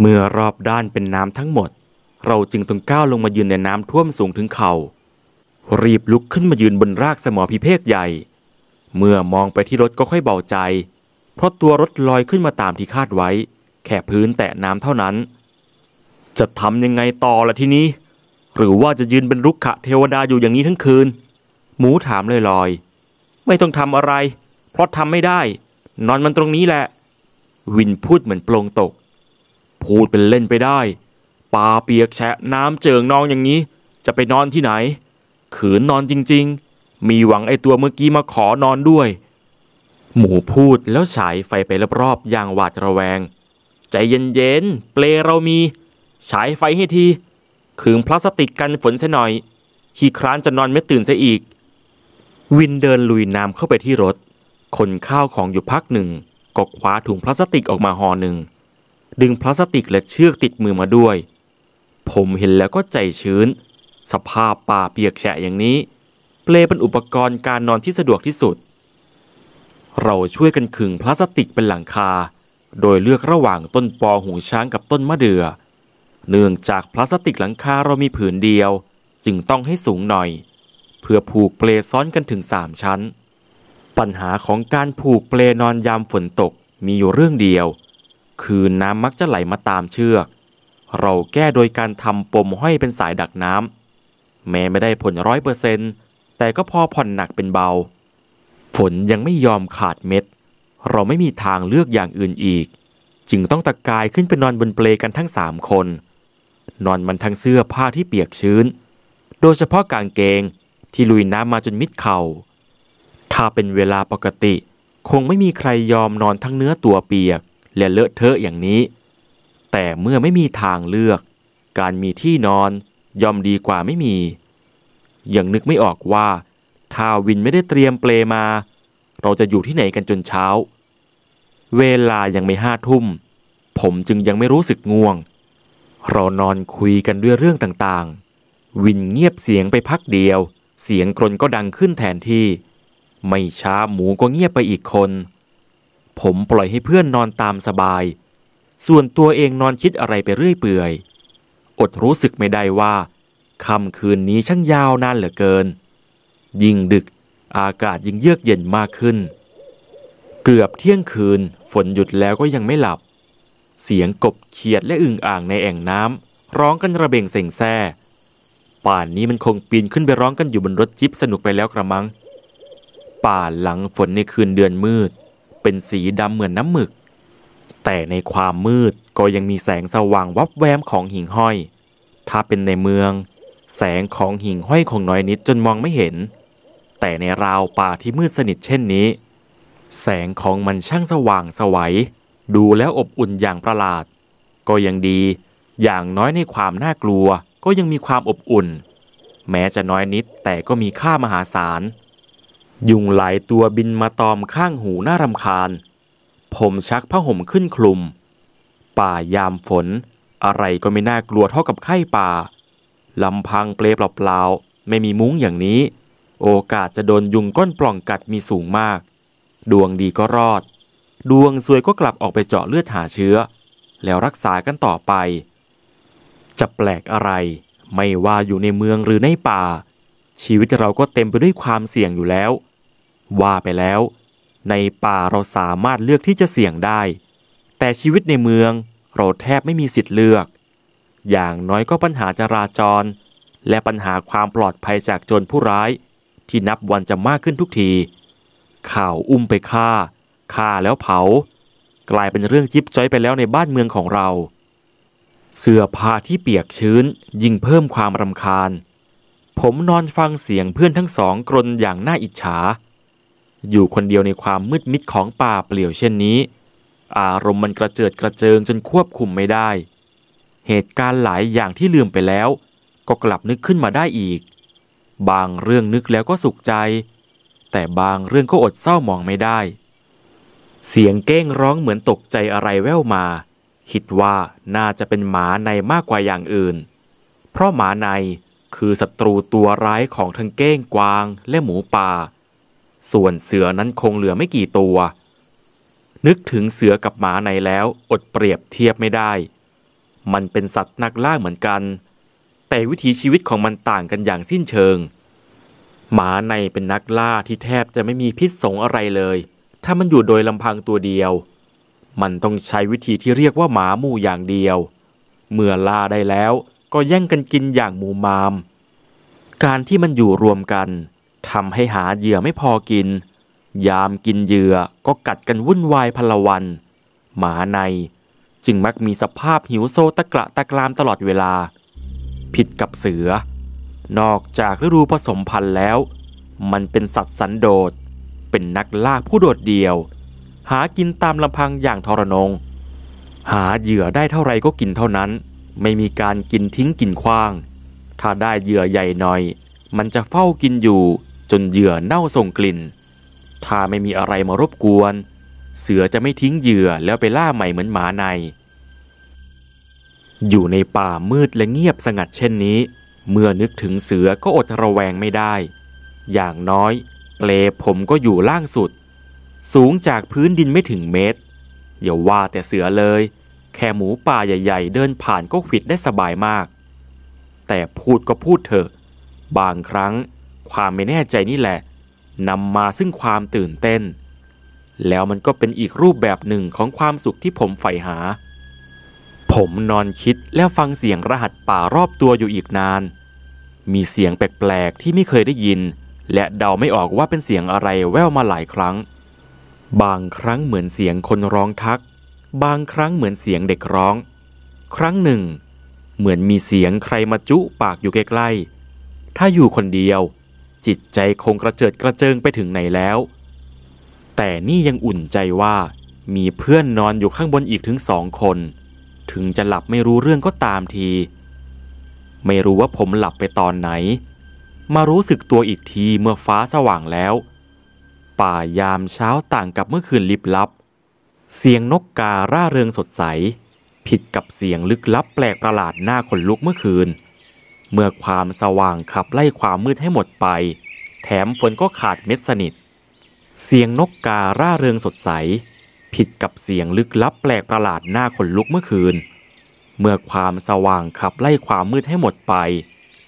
เมื่อรอบด้านเป็นน้ำทั้งหมด เราจึงต้องก้าวลงมายืนในน้ำท่วมสูงถึงเขา่า รีบลุกขึ้นมายืนบนรากสมอพิเภกใหญ่ เมื่อมองไปที่รถก็ค่อยเบาใจ เพราะตัวรถลอยขึ้นมาตามที่คาดไว้แค่พื้นแตะน้ำเท่านั้น จะทำยังไงต่อละทีนี้ หรือว่าจะยืนเป็นลุกขะเทวดาอยู่อย่างนี้ทั้งคืนหมูถามลอยยไม่ต้องทำอะไร เพราะทำไม่ได้ นอนมันตรงนี้แหละ วินพูดเหมือนโปรงตก พูดเป็นเล่นไปได้ ปลาเปียกแฉะน้ำเจิงนองอย่างนี้ จะไปนอนที่ไหน ขืนนอนจริงๆ มีหวังไอตัวเมื่อกี้มาขอนอนด้วย หมูพูดแล้วฉายไฟไปรอบๆอย่างหวาดระแวง ใจเย็นๆ เปลเรามี ฉายไฟให้ทีขึงพลาสติกกันฝนซะหน่อยขี้คร้านจะนอนไม่ตื่นซะอีกวินเดินลุยน้ำเข้าไปที่รถ คนข้าวของอยู่พักหนึ่งก็คว้าถุงพลาสติกออกมาห่อหนึ่ง ดึงพลาสติกและเชือกติดมือมาด้วย ผมเห็นแล้วก็ใจชื้น สภาพป่าเปียกแฉะอย่างนี้ เปลเป็นอุปกรณ์การนอนที่สะดวกที่สุด เราช่วยกันขึงพลาสติกเป็นหลังคา โดยเลือกระหว่างต้นปอหูช้างกับต้นมะเดือ่อ เนื่องจากพลาสติกหลังคาเรามีผืนเดียว จึงต้องให้สูงหน่อยเพื่อผูกเปลซ้อนกันถึงสามชั้น ปัญหาของการผูกเปลนอนยามฝนตกมีอยู่เรื่องเดียว คือน้ำมักจะไหลมาตามเชือก เราแก้โดยการทำปมห้อยเป็นสายดักน้ำ แม้ไม่ได้ผลร้อยเปอร์เซนต์แต่ก็พอผ่อนหนักเป็นเบา ฝนยังไม่ยอมขาดเม็ด เราไม่มีทางเลือกอย่างอื่นอีก จึงต้องตะกายขึ้นไปนอนบนเปลกันทั้งสามคน นอนมันทั้งเสื้อผ้าที่เปียกชื้น โดยเฉพาะกางเกงที่ลุยน้ำมาจนมิดเขา่า ถ้าเป็นเวลาปกติ คงไม่มีใครยอมนอนทั้งเนื้อตัวเปียกและเลอะเทอะอย่างนี้ แต่เมื่อไม่มีทางเลือก การมีที่นอนยอมดีกว่าไม่มี ยังนึกไม่ออกว่า ถ้าวินไม่ได้เตรียมเปลมา เราจะอยู่ที่ไหนกันจนเช้า เวลายังไม่ห้าทุ่ม ผมจึงยังไม่รู้สึกง่วง เรานอนคุยกันด้วยเรื่องต่างๆ วินเงียบเสียงไปพักเดียวเสียงกรนก็ดังขึ้นแทนที่ ไม่ช้าหมูก็เงียบไปอีกคน ผมปล่อยให้เพื่อนนอนตามสบาย ส่วนตัวเองนอนคิดอะไรไปเรื่อยเปื่อย อดรู้สึกไม่ได้ว่าค่ำคืนนี้ช่างยาวนานเหลือเกิน ยิ่งดึกอากาศยิ่งเยือกเย็นมากขึ้น เกือบเที่ยงคืนฝนหยุดแล้วก็ยังไม่หลับ เสียงกบเขียดและอึ่งอ่างในแอ่งน้ำร้องกันระเบงเสงแซ่ป่านนี้มันคงปีนขึ้นไปร้องกันอยู่บนรถจิ๊บสนุกไปแล้วกระมัง ป่าหลังฝนในคืนเดือนมืดเป็นสีดำเหมือนน้ำหมึก แต่ในความมืดก็ยังมีแสงสว่างวับแวมของหิ่งห้อย ถ้าเป็นในเมือง แสงของหิ่งห้อยคงน้อยนิดจนมองไม่เห็น แต่ในราวป่าที่มืดสนิทเช่นนี้ แสงของมันช่างสว่างสวัยดูแล้วอบอุ่นอย่างประหลาด ก็ยังดีอย่างน้อยในความน่ากลัวก็ยังมีความอบอุ่น แม้จะน้อยนิดแต่ก็มีค่ามหาศาล ยุงหลายตัวบินมาตอมข้างหูน่ารำคาญ ผมชักผ้าห่มขึ้นคลุม ป่ายามฝน อะไรก็ไม่น่ากลัวเท่ากับไข้ป่า ลำพังเปลเปล่าๆไม่มีมุ้งอย่างนี้ โอกาสจะโดนยุงก้นปล่องกัดมีสูงมาก ดวงดีก็รอด ดวงซวยก็กลับออกไปเจาะเลือดหาเชื้อ แล้วรักษากันต่อไปจะแปลกอะไรไม่ว่าอยู่ในเมืองหรือในป่า ชีวิตเราก็เต็มไปด้วยความเสี่ยงอยู่แล้ว ว่าไปแล้ว ในป่าเราสามารถเลือกที่จะเสี่ยงได้ แต่ชีวิตในเมืองเราแทบไม่มีสิทธิ์เลือก อย่างน้อยก็ปัญหาจราจร และปัญหาความปลอดภัยจากโจรผู้ร้าย ที่นับวันจะมากขึ้นทุกที ข่าวอุ้มไปฆ่าฆ่าแล้วเผา กลายเป็นเรื่องจิ๊บจ้อยไปแล้วในบ้านเมืองของเราเสื้อผ้าที่เปียกชื้นยิ่งเพิ่มความรำคาญ ผมนอนฟังเสียงเพื่อนทั้งสองกรนอย่างน่าอิจฉา อยู่คนเดียวในความมืดมิดของป่าเปลี่ยวเช่นนี้ อารมณ์มันกระเจิดกระเจิงจนควบคุมไม่ได้ เหตุการณ์หลายอย่างที่ลืมไปแล้ว ก็กลับนึกขึ้นมาได้อีก บางเรื่องนึกแล้วก็สุขใจ แต่บางเรื่องก็อดเศร้ามองไม่ได้ เสียงเก้งร้องเหมือนตกใจอะไรแว่วมาคิดว่าน่าจะเป็นหมาในมากกว่าอย่างอื่น เพราะหมาในคือศัตรูตัวร้ายของทั้งเก้งกวางและหมูป่า ส่วนเสือนั้นคงเหลือไม่กี่ตัว นึกถึงเสือกับหมาในแล้วอดเปรียบเทียบไม่ได้ มันเป็นสัตว์นักล่าเหมือนกัน แต่วิถีชีวิตของมันต่างกันอย่างสิ้นเชิง หมาในเป็นนักล่าที่แทบจะไม่มีพิษสงอะไรเลย ถ้ามันอยู่โดยลำพังตัวเดียวมันต้องใช้วิธีที่เรียกว่าหมาหมู่อย่างเดียว เมื่อล่าได้แล้วก็แย่งกันกินอย่างมูมาม การที่มันอยู่รวมกันทำให้หาเหยื่อไม่พอกิน ยามกินเหยื่อก็กัดกันวุ่นวายพลวัน หมาในจึงมักมีสภาพหิวโซตะกระตะกรามตลอดเวลา ผิดกับเสือ นอกจากฤดูผสมพันธุ์แล้ว มันเป็นสัตว์สันโดษ เป็นนักล่าผู้โดดเดี่ยวหากินตามลำพังอย่างทรนง หาเหยื่อได้เท่าไรก็กินเท่านั้น ไม่มีการกินทิ้งกินคว้าง ถ้าได้เหยื่อใหญ่หน่อย มันจะเฝ้ากินอยู่ จนเหยื่อเน่าส่งกลิ่น ถ้าไม่มีอะไรมารบกวน เสือจะไม่ทิ้งเหยื่อแล้วไปล่าใหม่เหมือนหมาในอยู่ในป่ามืดและเงียบสงัดเช่นนี้ เมื่อนึกถึงเสือก็อดระแวงไม่ได้ อย่างน้อยเปลผมก็อยู่ล่างสุดสูงจากพื้นดินไม่ถึงเมตร อย่าว่าแต่เสือเลย แค่หมูป่าใหญ่ๆเดินผ่านก็ขิดได้สบายมาก แต่พูดก็พูดเถอะ บางครั้งความไม่แน่ใจนี่แหละ นำมาซึ่งความตื่นเต้น แล้วมันก็เป็นอีกรูปแบบหนึ่งของความสุขที่ผมใฝ่หา ผมนอนคิดแล้วฟังเสียงรหัสป่ารอบตัวอยู่อีกนาน มีเสียงแปลกๆที่ไม่เคยได้ยิน และเดาไม่ออกว่าเป็นเสียงอะไรแว่วมาหลายครั้งบางครั้งเหมือนเสียงคนร้องทัก บางครั้งเหมือนเสียงเด็กร้อง ครั้งหนึ่ง เหมือนมีเสียงใครมาจุปากอยู่ใกล้ๆ ถ้าอยู่คนเดียว จิตใจคงกระเจิดกระเจิงไปถึงไหนแล้ว แต่นี่ยังอุ่นใจว่ามีเพื่อนนอนอยู่ข้างบนอีกถึงสองคน ถึงจะหลับไม่รู้เรื่องก็ตามที ไม่รู้ว่าผมหลับไปตอนไหน มารู้สึกตัวอีกทีเมื่อฟ้าสว่างแล้วป่ายามเช้าต่างกับเมื่อคืนลิบลับ เสียงนกการ่าเริงสดใส ผิดกับเสียงลึกลับแปลกประหลาดหน้าขนลุกเมื่อคืน เมื่อความสว่างขับไล่ความมืดให้หมดไป แถมฝนก็ขาดเม็ดสนิท เสียงนกการ่าเริงสดใส ผิดกับเสียงลึกลับแปลกประหลาดหน้าขนลุกเมื่อคืน เมื่อความสว่างขับไล่ความมืดให้หมดไป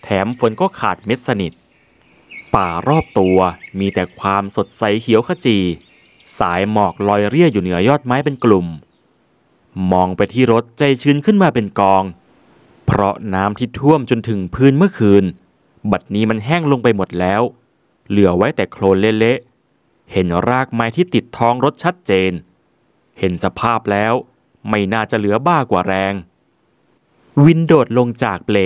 แถมฝนก็ขาดเม็ดสนิทป่ารอบตัวมีแต่ความสดใสเขียวขจี สายหมอกลอยเรียอยู่เหนือยอดไม้เป็นกลุ่ม มองไปที่รถใจชื้นขึ้นมาเป็นกอง เพราะน้ำที่ท่วมจนถึงพื้นเมื่อคืน บัดนี้มันแห้งลงไปหมดแล้ว เหลือไว้แต่โคลนเละๆเห็นรากไม้ที่ติดท้องรถชัดเจน เห็นสภาพแล้วไม่น่าจะเหลือบ้ากว่าแรง วินโดดลงจากเปล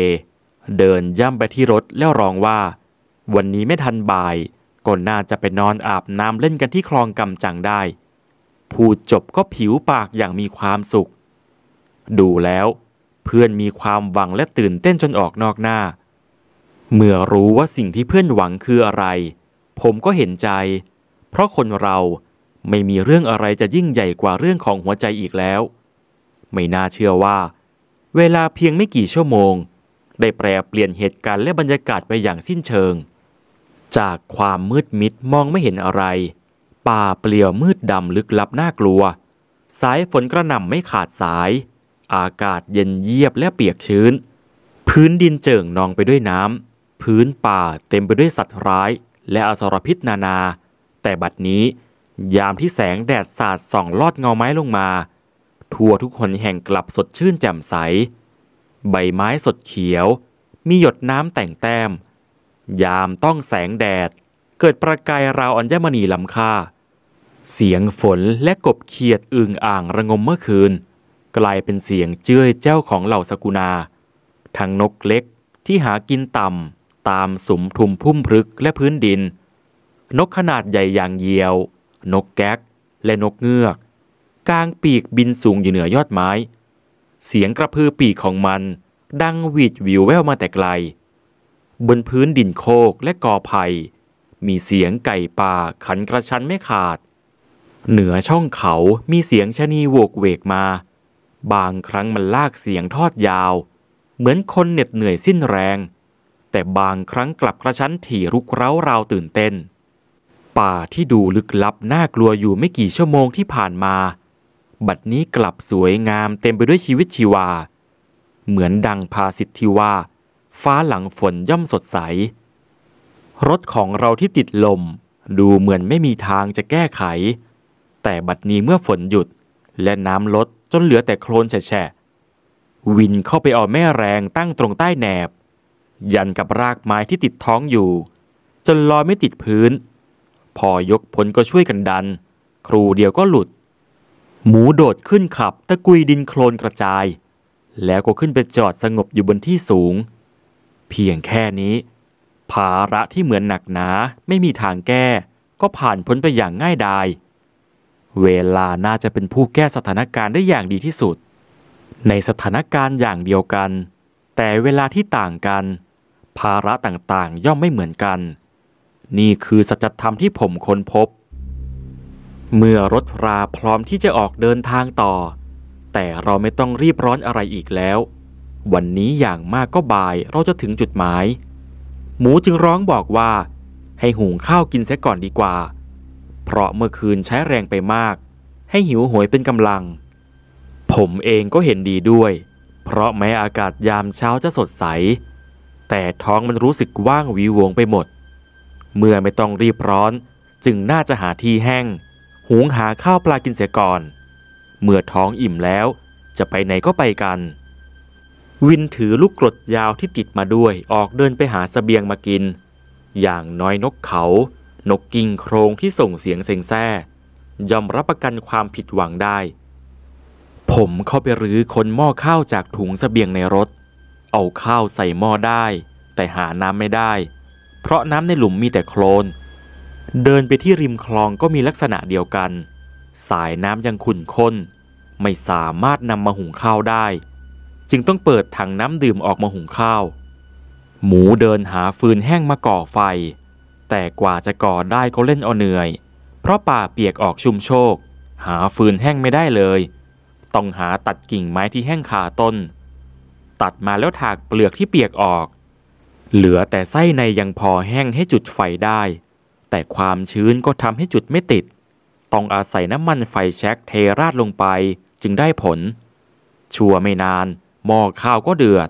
เดินย่ำไปที่รถแล้วร้องว่าวันนี้ไม่ทันบ่าย ก็น่าจะไปนอนอาบน้ำเล่นกันที่คลองกำจังได้ พูดจบก็ผิวปากอย่างมีความสุข ดูแล้วเพื่อนมีความหวังและตื่นเต้นจนออกนอกหน้า เมื่อรู้ว่าสิ่งที่เพื่อนหวังคืออะไร ผมก็เห็นใจ เพราะคนเราไม่มีเรื่องอะไรจะยิ่งใหญ่กว่าเรื่องของหัวใจอีกแล้ว ไม่น่าเชื่อว่า เวลาเพียงไม่กี่ชั่วโมง ได้แปลเปลี่ยนเหตุการณ์และบรรยากาศไปอย่างสิ้นเชิงจากความมืดมิดมองไม่เห็นอะไร ป่าเปลี่ยวมืดดำ ลึกลับน่ากลัว สายฝนกระหน่ำไม่ขาดสาย อากาศเย็นเยียบและเปียกชื้น พื้นดินเจิ่งนองไปด้วยน้ำ พื้นป่าเต็มไปด้วยสัตว์ร้ายและอสรพิษนานา แต่บัดนี้ ยามที่แสงแดดสาดส่องลอดเงาไม้ลงมา ทั่วทุกคนแห่งกลับสดชื่นแจ่มใส ใบไม้สดเขียว มีหยดน้ำแต่งแต้มยามต้องแสงแดด เกิดประกายราวอัญมณีล้ำค่า เสียงฝนและกบเขียดอึงอ่างระงมเมื่อคืนกลายเป็นเสียงเจ้ยเจ้าของเหล่าสกุณา ทั้งนกเล็กที่หากินต่ำตามสมทุมพุ่มพลึกและพื้นดิน นกขนาดใหญ่อย่างเยียว นกแก๊กและนกเงือกกลางปีกบินสูงอยู่เหนือยอดไม้ เสียงกระพือปีกของมันดังวีดวิวแววมาแต่ไกลบนพื้นดินโคกและกอไผ่ มีเสียงไก่ป่าขันกระชั้นไม่ขาด เหนือช่องเขามีเสียงชะนีโวกเวกมา บางครั้งมันลากเสียงทอดยาว เหมือนคนเหน็ดเหนื่อยสิ้นแรง แต่บางครั้งกลับกระชั้นถี่รุกเร้าราวตื่นเต้น ป่าที่ดูลึกลับน่ากลัวอยู่ไม่กี่ชั่วโมงที่ผ่านมา บัดนี้กลับสวยงามเต็มไปด้วยชีวิตชีวา เหมือนดังภาสิทธิว่าฟ้าหลังฝนย่อมสดใส รถของเราที่ติดลม ดูเหมือนไม่มีทางจะแก้ไข แต่บัดนี้เมื่อฝนหยุดและน้ำลดจนเหลือแต่โคลนแฉะวินเข้าไปเอาแม่แรงตั้งตรงใต้แหนบ ยันกับรากไม้ที่ติดท้องอยู่ จนลอยไม่ติดพื้น พอยกพลก็ช่วยกันดัน ครูเดียวก็หลุด หมูโดดขึ้นขับตะกุยดินโคลนกระจาย แล้วก็ขึ้นไปจอดสงบอยู่บนที่สูงเพียงแค่นี้ ภาระที่เหมือนหนักหนาไม่มีทางแก้ ก็ผ่านพ้นไปอย่างง่ายดายเวลาน่าจะเป็นผู้แก้สถานการณ์ได้อย่างดีที่สุด ในสถานการณ์อย่างเดียวกัน แต่เวลาที่ต่างกัน ภาระต่างๆ ย่อมไม่เหมือนกัน นี่คือสัจธรรมที่ผมค้นพบ เมื่อรถราพร้อมที่จะออกเดินทางต่อ แต่เราไม่ต้องรีบร้อนอะไรอีกแล้ววันนี้อย่างมากก็บ่ายเราจะถึงจุดหมาย หมูจึงร้องบอกว่า ให้หุงข้าวกินเสียก่อนดีกว่า เพราะเมื่อคืนใช้แรงไปมาก ให้หิวโหยเป็นกำลัง ผมเองก็เห็นดีด้วย เพราะแม้อากาศยามเช้าจะสดใส แต่ท้องมันรู้สึกว่างวิวงไปหมด เมื่อไม่ต้องรีบร้อน จึงน่าจะหาที่แห้งหุงหาข้าวปลากินเสียก่อน เมื่อท้องอิ่มแล้วจะไปไหนก็ไปกันวินถือลูกกรดยาวที่ติดมาด้วยออกเดินไปหาสเสบียงมากิน อย่างน้อยนกเขา นกกิ่งโครงที่ส่งเสียงเซ็งแซ่ยอมรับประกันความผิดหวังได้ ผมเข้าไปรื้อคนหม้อข้าวจากถุงสเสบียงในรถ เอาข้าวใส่หม้อได้ แต่หาน้ำไม่ได้ เพราะน้ำในหลุมมีแต่โคลน เดินไปที่ริมคลองก็มีลักษณะเดียวกัน สายน้ำยังขุ่นข้น ไม่สามารถนำมาหุงข้าวได้จึงต้องเปิดถังน้ำดื่มออกมาหุงข้าว หมูเดินหาฟืนแห้งมาก่อไฟ แต่กว่าจะก่อได้ก็เล่นเอาเหนื่อย เพราะป่าเปียกออกชุ่มโชก หาฟืนแห้งไม่ได้เลย ต้องหาตัดกิ่งไม้ที่แห้งขาต้น ตัดมาแล้วถากเปลือกที่เปียกออก เหลือแต่ไส้ในยังพอแห้งให้จุดไฟได้ แต่ความชื้นก็ทำให้จุดไม่ติด ต้องอาศัยน้ำมันไฟแช็กเทราดลงไปจึงได้ผล ชั่วไม่นานหม้อข้าวก็เดือด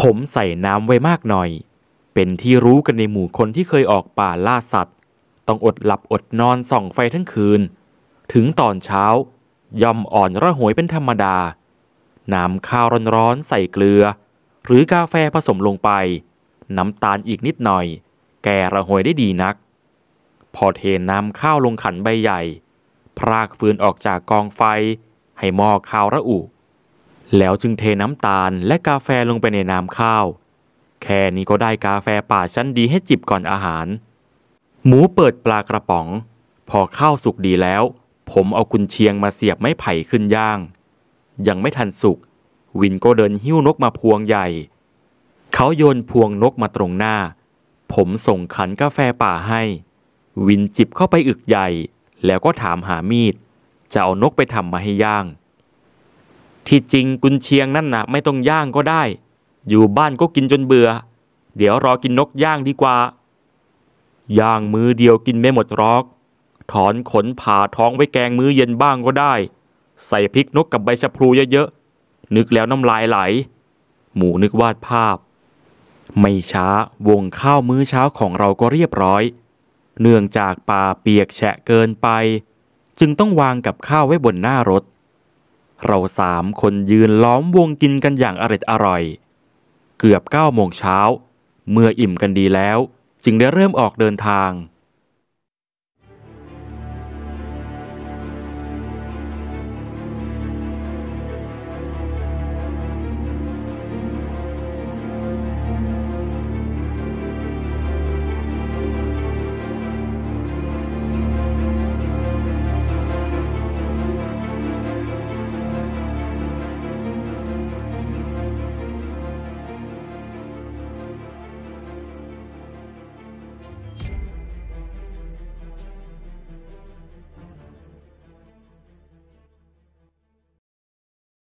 ผมใส่น้ำไว้มากหน่อย เป็นที่รู้กันในหมู่คนที่เคยออกป่าล่าสัตว์ ต้องอดหลับอดนอนส่องไฟทั้งคืน ถึงตอนเช้าย่อมอ่อนระหวยเป็นธรรมดา น้ำข้าวร้อนๆใส่เกลือ หรือกาแฟผสมลงไป น้ำตาลอีกนิดหน่อย แกระหวยได้ดีนัก พอเทน้ำข้าวลงขันใบใหญ่ พรากฟืนออกจากกองไฟ ให้หม้อข้าวระอุแล้วจึงเทน้ำตาลและกาแฟลงไปในน้ำข้าว แค่นี้ก็ได้กาแฟป่าชั้นดีให้จิบก่อนอาหาร หมูเปิดปลากระป๋อง พอข้าวสุกดีแล้ว ผมเอากุนเชียงมาเสียบไม้ไผ่ขึ้นย่าง ยังไม่ทันสุก วินก็เดินหิ้วนกมาพวงใหญ่ เขาโยนพวงนกมาตรงหน้า ผมส่งขันกาแฟป่าให้ วินจิบเข้าไปอึกใหญ่ แล้วก็ถามหามีด จะเอานกไปทำมาให้ย่างที่จริงกุนเชียงนั่นนะ่ะไม่ต้องย่างก็ได้ อยู่บ้านก็กินจนเบื่อ เดี๋ยวรอกินนกย่างดีกว่า ย่างมือเดียวกินไม่หมดรอก ถอนขนผ่าท้องไว้แกงมื้อเย็นบ้างก็ได้ ใส่พริกนกกับใบชะพลูเยอะๆ นึกแล้วน้ำลายไหล หมูนึกวาดภาพ ไม่ช้าวงข้าวมื้อเช้าของเราก็เรียบร้อย เนื่องจากป่าเปียกแฉะเกินไป จึงต้องวางกับข้าวไว้บนหน้ารถเราสามคนยืนล้อมวงกินกันอย่างอร็ดอร่อย เกือบ9โมงเช้า เมื่ออิ่มกันดีแล้ว จึงได้เริ่มออกเดินทาง